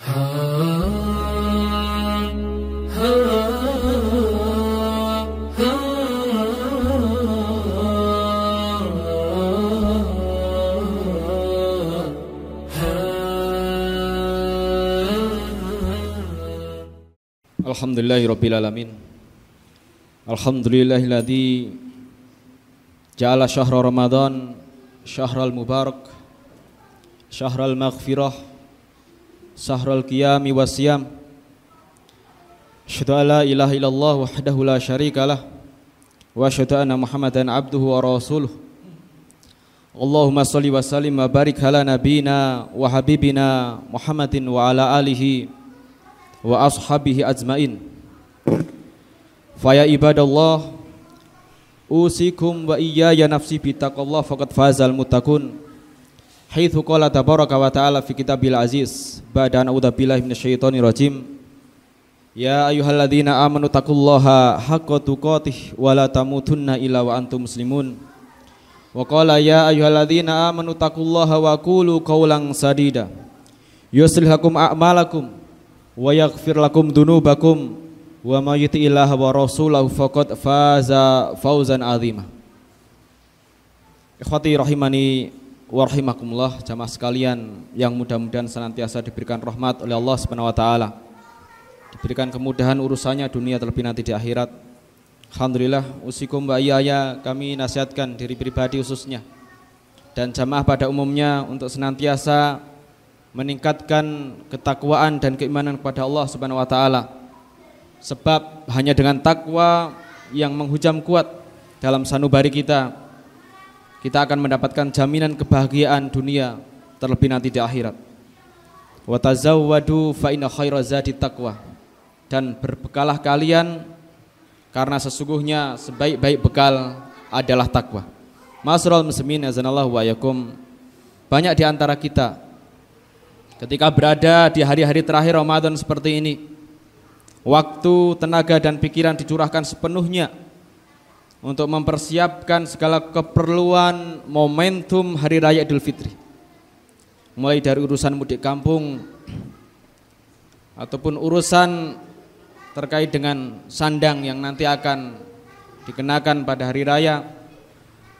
الحمد لله رب العالمين الحمد لله الذي جعل شهر رمضان شهر المبارك شهر المغفره sahrul qiyami wasyam asyhadu alla ilaha illallah wahdahu la syarikalah wa asyhadu anna muhammadan abduhu wa rasuluh Allahumma salli wa sallim wa barik ala nabina wa habibina Muhammadin wa ala alihi wa ashabihi ajmain Faya ibadallah usikum wa iyaya nafsi bitaqallah faqad fazal mutakun Haitsu qala tabaraka wa ta'ala fi kitabil aziz badan an a'udzu billahi minasyaitonir rajim Ya ayyuhalladzina amanu taqullaha haqqa tuqatih wa la tamutunna illa wa antum muslimun Wa qala ya ayyuhalladzina amanu taqullaha wa qulu qawlan sadida yuslih lakum a'malakum wa yaghfir lakum dunubakum wa may yuti'illaha wa rasulahu faqad faza fawzan 'azima Ikhwati rahimani warahimakumullah jamaah sekalian yang mudah-mudahan senantiasa diberikan rahmat oleh Allah Subhanahu wa taala. Diberikan kemudahan urusannya dunia terlebih nanti di akhirat. Alhamdulillah usikum wa iyaya kami nasihatkan diri pribadi khususnya dan jamaah pada umumnya untuk senantiasa meningkatkan ketakwaan dan keimanan kepada Allah Subhanahu wa taala. Sebab hanya dengan takwa yang menghujam kuat dalam sanubari kita kita akan mendapatkan jaminan kebahagiaan dunia terlebih nanti di akhirat. fa inna Dan berbekalah kalian karena sesungguhnya sebaik-baik bekal adalah takwa. Masrul muslimin azanallahu wa Banyak di antara kita ketika berada di hari-hari terakhir Ramadan seperti ini, waktu, tenaga dan pikiran dicurahkan sepenuhnya untuk mempersiapkan segala keperluan momentum Hari Raya Idul Fitri. Mulai dari urusan mudik kampung ataupun urusan terkait dengan sandang yang nanti akan dikenakan pada hari raya,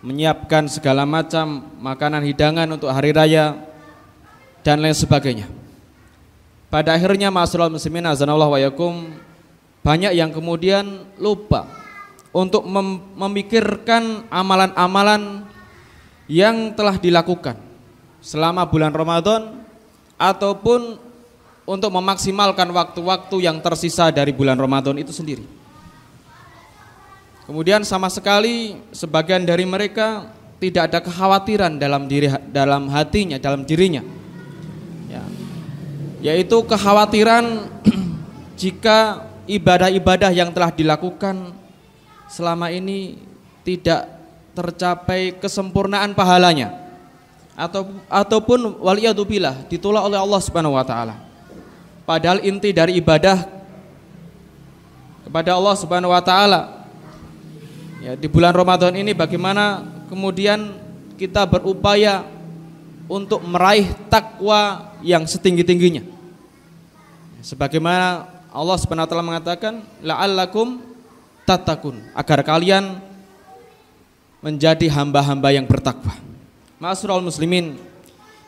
menyiapkan segala macam makanan hidangan untuk hari raya dan lain sebagainya. Pada akhirnya masyarakat muslimin azanallahu wa banyak yang kemudian lupa untuk mem memikirkan amalan-amalan yang telah dilakukan selama bulan Ramadan ataupun untuk memaksimalkan waktu-waktu yang tersisa dari bulan Ramadan itu sendiri. Kemudian sama sekali sebagian dari mereka tidak ada kekhawatiran dalam diri dalam hatinya, dalam dirinya. Ya. Yaitu kekhawatiran jika ibadah-ibadah yang telah dilakukan selama ini tidak tercapai kesempurnaan pahalanya atau ataupun waliyadubillah ditolak oleh Allah Subhanahu wa taala. Padahal inti dari ibadah kepada Allah Subhanahu wa taala ya di bulan Ramadan ini bagaimana kemudian kita berupaya untuk meraih takwa yang setinggi-tingginya. Sebagaimana Allah Subhanahu wa taala mengatakan la'allakum tatakun agar kalian menjadi hamba-hamba yang bertakwa. Masrul muslimin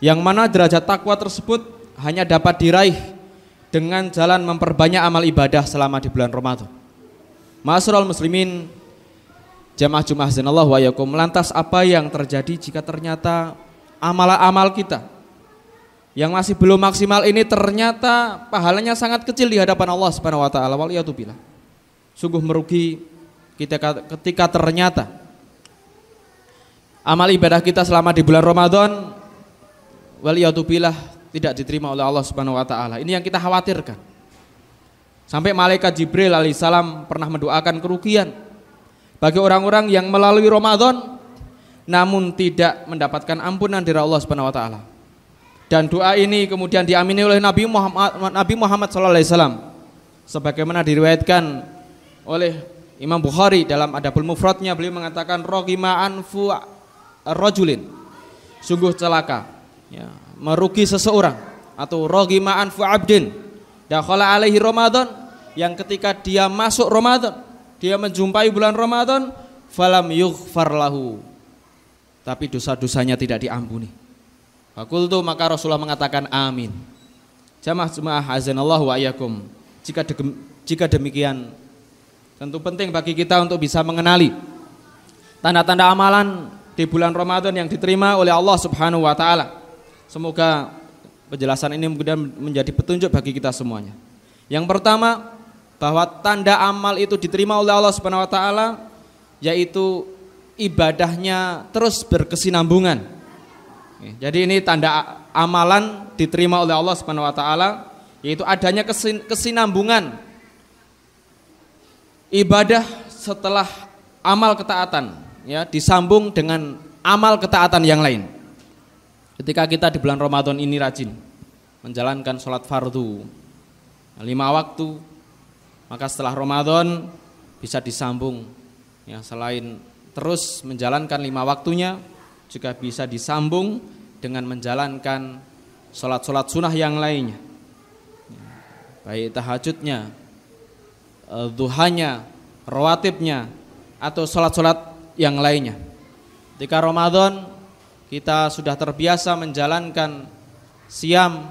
yang mana derajat takwa tersebut hanya dapat diraih dengan jalan memperbanyak amal ibadah selama di bulan Ramadan. Masrul muslimin jemaah Jumat Allah wa yakum lantas apa yang terjadi jika ternyata amal-amal kita yang masih belum maksimal ini ternyata pahalanya sangat kecil di hadapan Allah Subhanahu wa taala. Waliyatubillah sungguh merugi kita ketika ternyata amal ibadah kita selama di bulan Ramadan waliyatubillah tidak diterima oleh Allah Subhanahu wa taala. Ini yang kita khawatirkan. Sampai malaikat Jibril alaihissalam pernah mendoakan kerugian bagi orang-orang yang melalui Ramadan namun tidak mendapatkan ampunan dari Allah Subhanahu wa taala. Dan doa ini kemudian diamini oleh Nabi Muhammad Nabi Muhammad sallallahu alaihi wasallam sebagaimana diriwayatkan oleh Imam Bukhari dalam Adabul Mufradnya beliau mengatakan rogima anfu rojulin sungguh celaka ya, merugi seseorang atau rogima anfu abdin dakhala alaihi Ramadan yang ketika dia masuk Ramadan dia menjumpai bulan Ramadan falam yughfar lahu tapi dosa-dosanya tidak diampuni Fakultu maka Rasulullah mengatakan amin Jamaah jemaah azanallahu wa Jika de, jika demikian Tentu penting bagi kita untuk bisa mengenali tanda-tanda amalan di bulan Ramadan yang diterima oleh Allah Subhanahu wa taala. Semoga penjelasan ini kemudian menjadi petunjuk bagi kita semuanya. Yang pertama, bahwa tanda amal itu diterima oleh Allah Subhanahu wa taala yaitu ibadahnya terus berkesinambungan. Eh, jadi ini tanda amalan diterima oleh Allah Subhanahu wa taala yaitu adanya kesinambungan ibadah setelah amal ketaatan ya disambung dengan amal ketaatan yang lain. Ketika kita di bulan Ramadan ini rajin menjalankan sholat fardu lima waktu, maka setelah Ramadan bisa disambung ya selain terus menjalankan lima waktunya juga bisa disambung dengan menjalankan sholat-sholat sunnah yang lainnya baik tahajudnya E, duhanya, rawatibnya, atau sholat-sholat yang lainnya. Ketika Ramadan kita sudah terbiasa menjalankan siam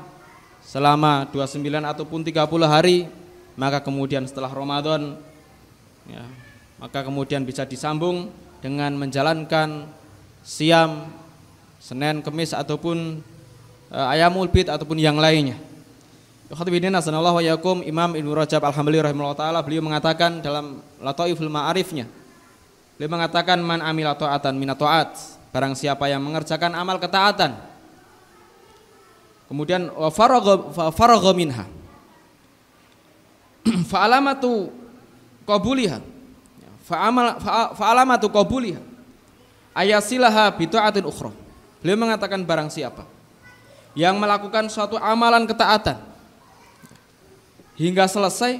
selama 29 ataupun 30 hari, maka kemudian setelah Ramadan ya, maka kemudian bisa disambung dengan menjalankan siam Senin, Kemis ataupun e, ayamul bid ataupun yang lainnya. Khatibidin Azanallah wa yakum Imam Ibnu Rajab Alhamdulillah rahimahullah ta'ala Beliau mengatakan dalam Lataiful Ma'arifnya Beliau mengatakan Man amila ta'atan mina ta'at Barang siapa yang mengerjakan amal ketaatan Kemudian Faragha minha Fa'alamatu Qabuliha Fa'alamatu qabuliha Ayasilaha bitu'atin ukhra Beliau mengatakan barang siapa Yang melakukan suatu amalan ketaatan hingga selesai.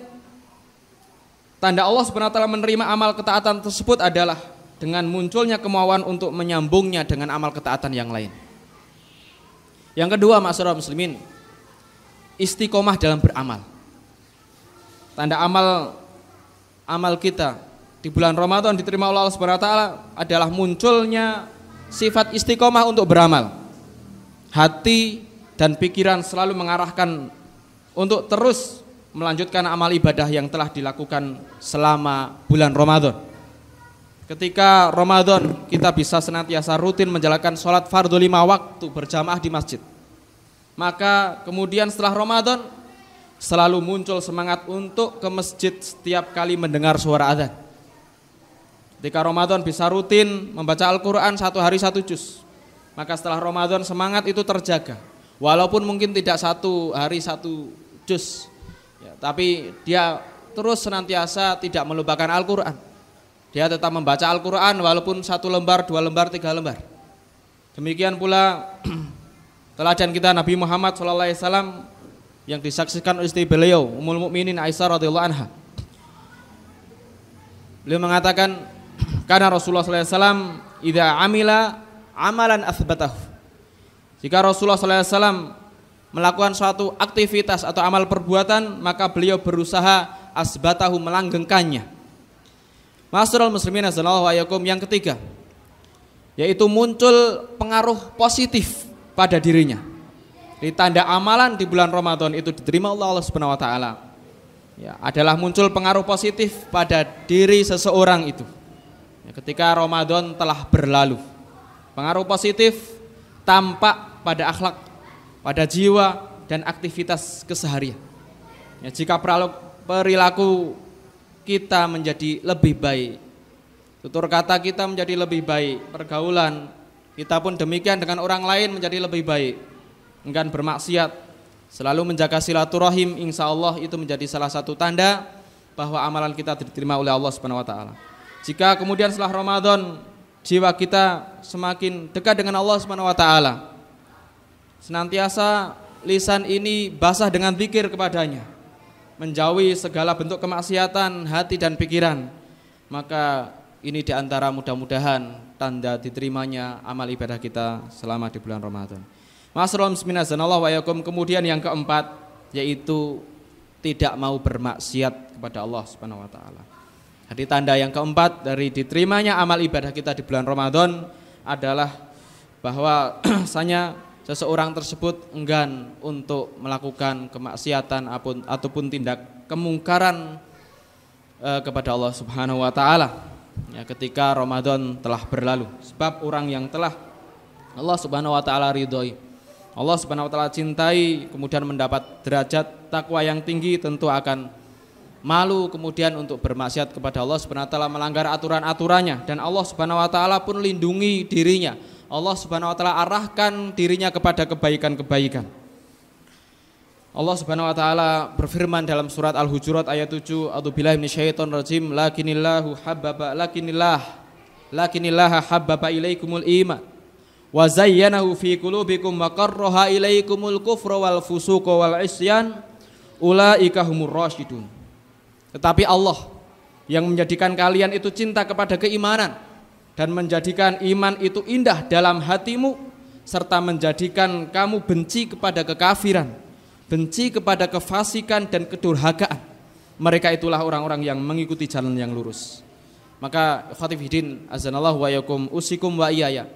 Tanda Allah SWT menerima amal ketaatan tersebut adalah dengan munculnya kemauan untuk menyambungnya dengan amal ketaatan yang lain. Yang kedua, masyarakat muslimin, istiqomah dalam beramal. Tanda amal amal kita di bulan Ramadan diterima oleh Allah SWT adalah munculnya sifat istiqomah untuk beramal. Hati dan pikiran selalu mengarahkan untuk terus melanjutkan amal ibadah yang telah dilakukan selama bulan Ramadan. Ketika Ramadan kita bisa senantiasa rutin menjalankan sholat fardu lima waktu berjamaah di masjid. Maka kemudian setelah Ramadan selalu muncul semangat untuk ke masjid setiap kali mendengar suara adzan. Ketika Ramadan bisa rutin membaca Al-Quran satu hari satu juz. Maka setelah Ramadan semangat itu terjaga. Walaupun mungkin tidak satu hari satu juz, Ya, tapi dia terus senantiasa tidak melupakan Al-Quran. Dia tetap membaca Al-Quran walaupun satu lembar, dua lembar, tiga lembar. Demikian pula teladan kita Nabi Muhammad SAW yang disaksikan oleh istri beliau Ummul Mukminin Aisyah radhiyallahu anha. Beliau mengatakan karena Rasulullah SAW idza amila amalan asbatahu. Jika Rasulullah SAW melakukan suatu aktivitas atau amal perbuatan maka beliau berusaha asbatahu melanggengkannya. Masrul muslimin ayakum yang ketiga yaitu muncul pengaruh positif pada dirinya. Di tanda amalan di bulan Ramadan itu diterima Allah, Allah Subhanahu wa taala. Ya, adalah muncul pengaruh positif pada diri seseorang itu. Ya, ketika Ramadan telah berlalu. Pengaruh positif tampak pada akhlak pada jiwa dan aktivitas keseharian. Ya, jika perilaku kita menjadi lebih baik, tutur kata kita menjadi lebih baik, pergaulan kita pun demikian dengan orang lain menjadi lebih baik. Enggan bermaksiat, selalu menjaga silaturahim, insya Allah itu menjadi salah satu tanda bahwa amalan kita diterima oleh Allah Subhanahu wa taala. Jika kemudian setelah Ramadan jiwa kita semakin dekat dengan Allah Subhanahu wa taala, Senantiasa lisan ini basah dengan zikir kepadanya. Menjauhi segala bentuk kemaksiatan hati dan pikiran. Maka ini diantara mudah-mudahan tanda diterimanya amal ibadah kita selama di bulan Ramadan. Masrum minazanallah wa yakum. Kemudian yang keempat yaitu tidak mau bermaksiat kepada Allah Subhanahu wa taala. Jadi tanda yang keempat dari diterimanya amal ibadah kita di bulan Ramadan adalah bahwa saya seseorang tersebut enggan untuk melakukan kemaksiatan apun, ataupun tindak kemungkaran e, kepada Allah Subhanahu wa taala ya ketika Ramadan telah berlalu sebab orang yang telah Allah Subhanahu wa taala ridhoi Allah Subhanahu wa taala cintai kemudian mendapat derajat takwa yang tinggi tentu akan malu kemudian untuk bermaksiat kepada Allah Subhanahu wa taala melanggar aturan-aturannya dan Allah Subhanahu wa taala pun lindungi dirinya. Allah Subhanahu wa taala arahkan dirinya kepada kebaikan-kebaikan. Allah Subhanahu wa taala berfirman dalam surat Al-Hujurat ayat 7, "A'udzubillahi minasyaitonir rajim, lakinillahu habbaba lakinillah lakinillaha habbaba ilaikumul iman wa zayyanahu fi qulubikum wa qarraha ilaikumul kufra wal fusuqa wal isyan ulaika humur rasyidun." Tetapi Allah yang menjadikan kalian itu cinta kepada keimanan dan menjadikan iman itu indah dalam hatimu serta menjadikan kamu benci kepada kekafiran, benci kepada kefasikan dan kedurhakaan. Mereka itulah orang-orang yang mengikuti jalan yang lurus. Maka khatib hidin azanallahu wa yakum usikum wa iyaya.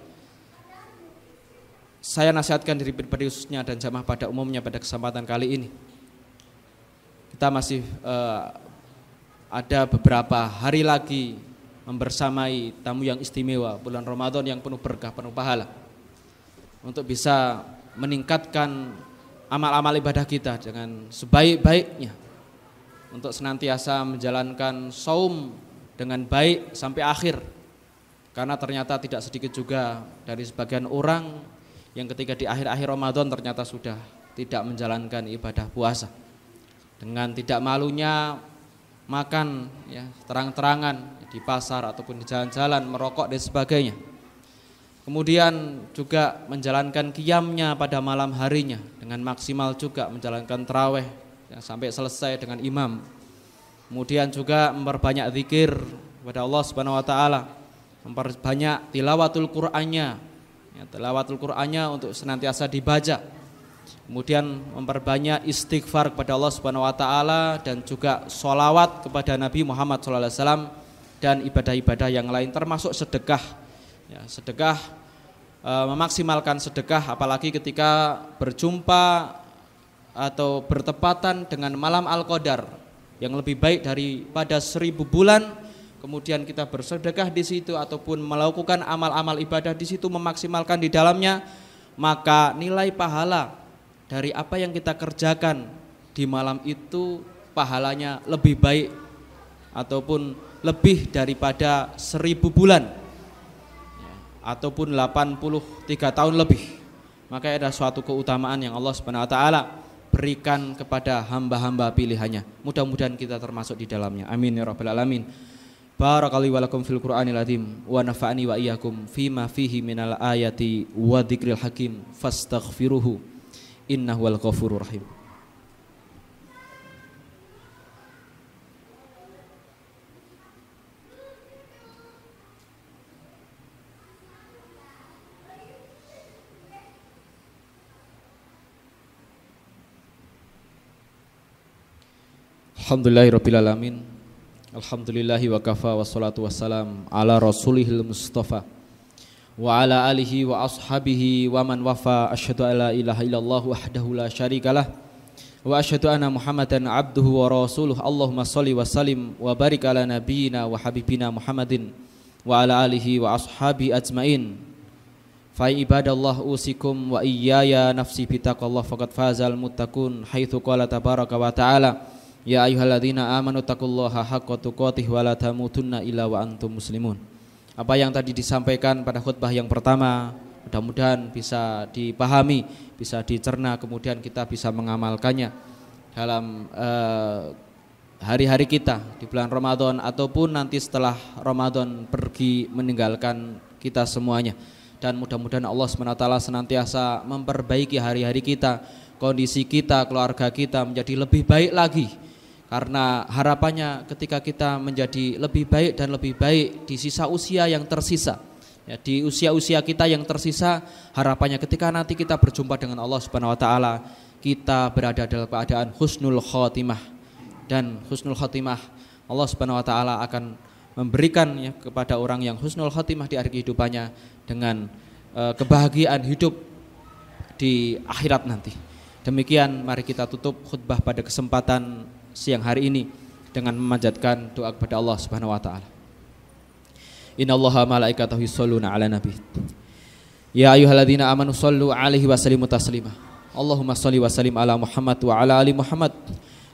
Saya nasihatkan diri pribadi khususnya dan jamaah pada umumnya pada kesempatan kali ini. Kita masih uh, ada beberapa hari lagi membersamai tamu yang istimewa bulan Ramadan yang penuh berkah, penuh pahala. Untuk bisa meningkatkan amal-amal ibadah kita dengan sebaik-baiknya untuk senantiasa menjalankan saum dengan baik sampai akhir. Karena ternyata tidak sedikit juga dari sebagian orang yang ketika di akhir-akhir Ramadan ternyata sudah tidak menjalankan ibadah puasa. Dengan tidak malunya makan ya terang-terangan di pasar ataupun di jalan-jalan merokok dan sebagainya. Kemudian juga menjalankan kiamnya pada malam harinya dengan maksimal juga menjalankan traweh yang sampai selesai dengan imam. Kemudian juga memperbanyak zikir kepada Allah Subhanahu wa taala, memperbanyak tilawatul Qur'annya. Ya, tilawatul Qur'annya untuk senantiasa dibaca kemudian memperbanyak istighfar kepada Allah Subhanahu wa taala dan juga sholawat kepada Nabi Muhammad SAW dan ibadah-ibadah yang lain termasuk sedekah. Ya, sedekah e, memaksimalkan sedekah apalagi ketika berjumpa atau bertepatan dengan malam Al-Qadar yang lebih baik daripada seribu bulan kemudian kita bersedekah di situ ataupun melakukan amal-amal ibadah di situ memaksimalkan di dalamnya maka nilai pahala dari apa yang kita kerjakan di malam itu pahalanya lebih baik ataupun lebih daripada seribu bulan ya, ataupun 83 tahun lebih maka ada suatu keutamaan yang Allah Subhanahu wa taala berikan kepada hamba-hamba pilihannya mudah-mudahan kita termasuk di dalamnya amin ya rabbal alamin barakali walakum fil Qur'anil adhim wa nafa'ani wa iyakum fima fihi minal ayati wa dhikril hakim fastaghfiruhu innahu wal ghafurur rahim Alhamdulillahirrabbilalamin Alhamdulillahi wa kafa wassalatu wassalam ala rasulihil mustafa وعلى آله وأصحابه ومن وفى أشهد أن لا إله إلا الله وحده لا شريك له وأشهد أن محمدا عبده ورسوله اللهم صل وسلم وبارك على نبينا وحبيبنا محمد وعلى آله وأصحابه أجمعين فأي عباد الله أوصيكم وإياي نفسي بتقوى الله فقد فاز المتقون حيث قال تبارك وتعالى يا أيها الذين آمنوا اتقوا الله حق تقاته ولا تموتن إلا وأنتم مسلمون apa yang tadi disampaikan pada khutbah yang pertama mudah-mudahan bisa dipahami, bisa dicerna, kemudian kita bisa mengamalkannya dalam eh, hari-hari eh, kita di bulan Ramadan ataupun nanti setelah Ramadan pergi meninggalkan kita semuanya. Dan mudah-mudahan Allah SWT senantiasa memperbaiki hari-hari kita, kondisi kita, keluarga kita menjadi lebih baik lagi karena harapannya ketika kita menjadi lebih baik dan lebih baik di sisa usia yang tersisa. Ya, di usia-usia kita yang tersisa, harapannya ketika nanti kita berjumpa dengan Allah Subhanahu wa taala, kita berada dalam keadaan husnul khotimah dan husnul khotimah Allah Subhanahu wa taala akan memberikan ya, kepada orang yang husnul khotimah di akhir kehidupannya dengan uh, kebahagiaan hidup di akhirat nanti. Demikian mari kita tutup khutbah pada kesempatan siang hari ini dengan memanjatkan doa kepada Allah Subhanahu wa taala. Innallaha malaikatahu yusholluna 'ala nabi. Ya ayyuhalladzina amanu shollu 'alaihi wa sallimu taslima. Allahumma sholli wa sallim ala Muhammad wa ala ali Muhammad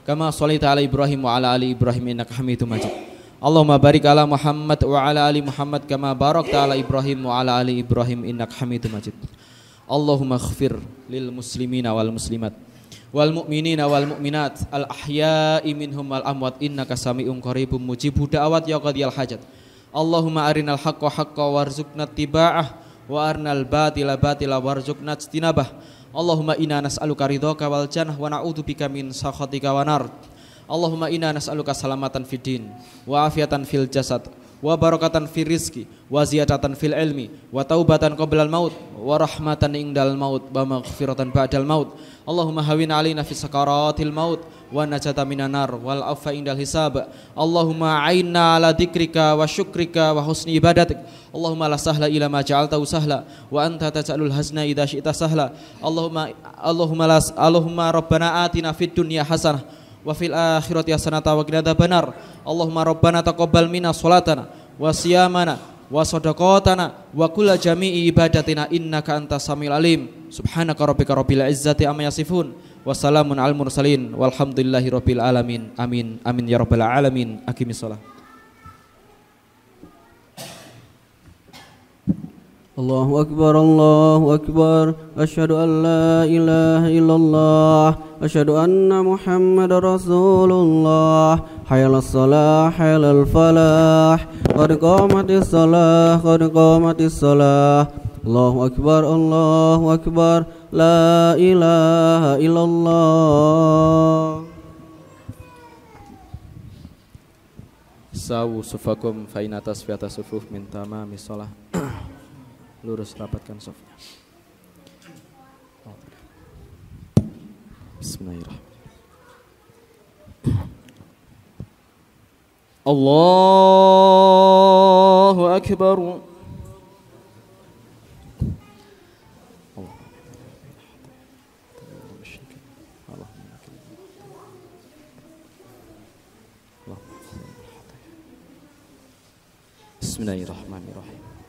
kama shallaita ala Ibrahim wa ala ali Ibrahim innaka Hamidum Majid. Allahumma barik ala Muhammad wa ala ali Muhammad kama barakta ala Ibrahim wa ala ali Ibrahim innaka Hamidum Majid. Allahumma ighfir lil muslimina wal muslimat wal mu'minina wal mu'minat al ahya'i minhum wal amwat innaka sami'un qaribum mujibu da'wat ya qadiyal hajat Allahumma arinal haqqa haqqa warzuqna tiba'ah wa arnal batila batila warzuqna ijtinabah Allahumma inna nas'aluka ridhaka wal jannah wa na'udzubika min sakhatika wa nar Allahumma inna nas'aluka salamatan fid din wa afiatan fil jasad wa barakatan waziatatan rizki wa ziyadatan fil ilmi wa taubatan al maut wa rahmatan indal maut wa maghfiratan ba'dal maut Allahumma hawin alaina fi sakaratil maut wa najata minan nar wal afa indal hisab Allahumma aina ala dzikrika wa syukrika wa husni ibadatik Allahumma la sahla ila ma ja'alta sahla wa anta taj'alul hasna idza syi'ta sahla Allahumma Allahumma robbana Allahumma rabbana atina fid dunya hasanah wa fil akhirati hasanata wa qina adzabannar Allahumma rabbana taqabbal minna salatana wa siyamana wa shadaqatana wa kulla jami'i ibadatina innaka antas samil alim subhanaka rabbika rabbil izzati amma yasifun wassalamun al mursalin walhamdulillahi rabbil alamin amin amin ya rabbal alamin aqimissalah الله أكبر الله أكبر أشهد أن لا إله إلا الله أشهد أن محمد رسول الله حي على الصلاة حي على الفلاح قد قامت الصلاة قد قامت الصلاة الله أكبر الله أكبر لا إله إلا الله ساو صفكم فإن تصفية صفوف من تمام الصلاة lurus rapatkan softnya. Bismillahirrahmanirrahim. Allahu akbar. بسم الله الرحمن الرحيم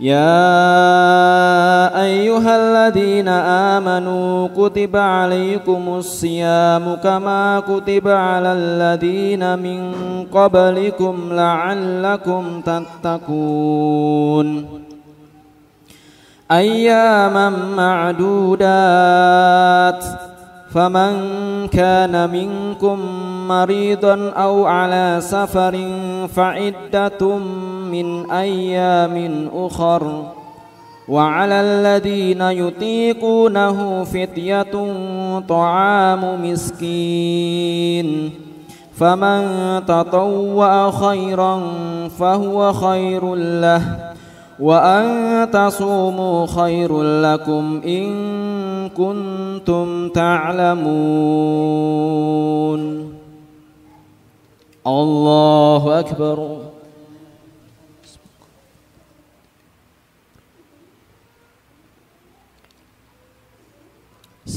يا أيها الذين آمنوا كتب عليكم الصيام كما كتب على الذين من قبلكم لعلكم تتقون أياما معدودات فمن كان منكم مريضا أو على سفر فعدة من أيام أخر وعلى الذين يطيقونه فتية طعام مسكين فمن تطوع خيرا فهو خير له وأن تصوموا خير لكم إن كنتم تعلمون الله أكبر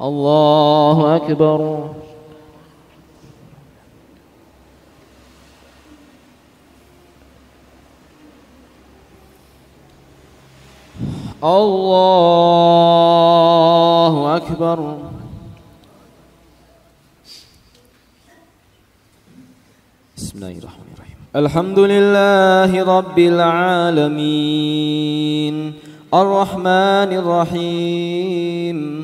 الله أكبر الله أكبر بسم الله الرحمن الرحيم الحمد لله رب العالمين الرحمن الرحيم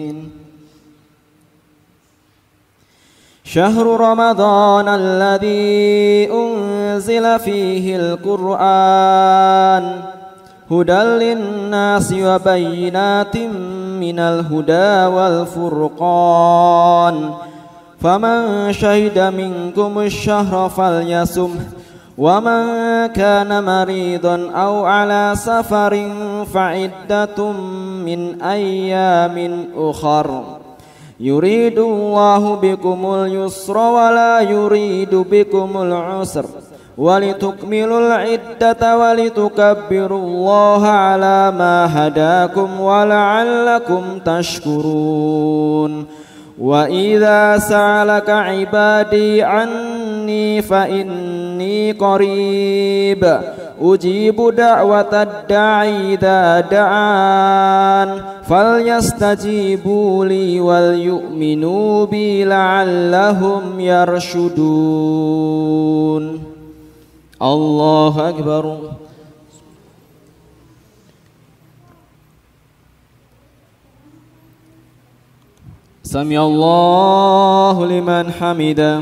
شهر رمضان الذي أنزل فيه القرآن هدى للناس وبينات من الهدى والفرقان فمن شهد منكم الشهر فليسمه ومن كان مريضا أو على سفر فعدة من أيام أخرى yuridullahu bikumul yusra wa la yuridu bikumul usr walitukmilul iddata walitukabbirullaha ala ma hadakum wa la'allakum tashkurun wa idza sa'alaka ibadi anni fa inni qarib أجيب دعوة الداعي إذا دعان فليستجيبوا لي وليؤمنوا بي لعلهم يرشدون الله أكبر سمع الله لمن حمده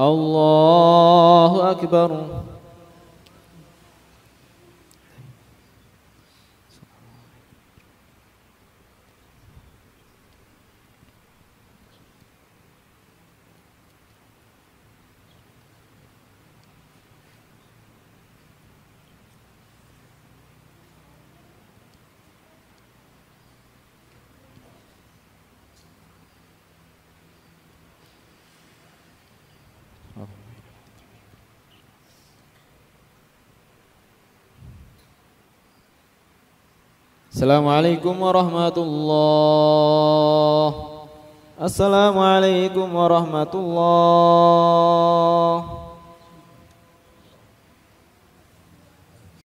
الله أكبر Assalamualaikum warahmatullahi Assalamualaikum warahmatullahi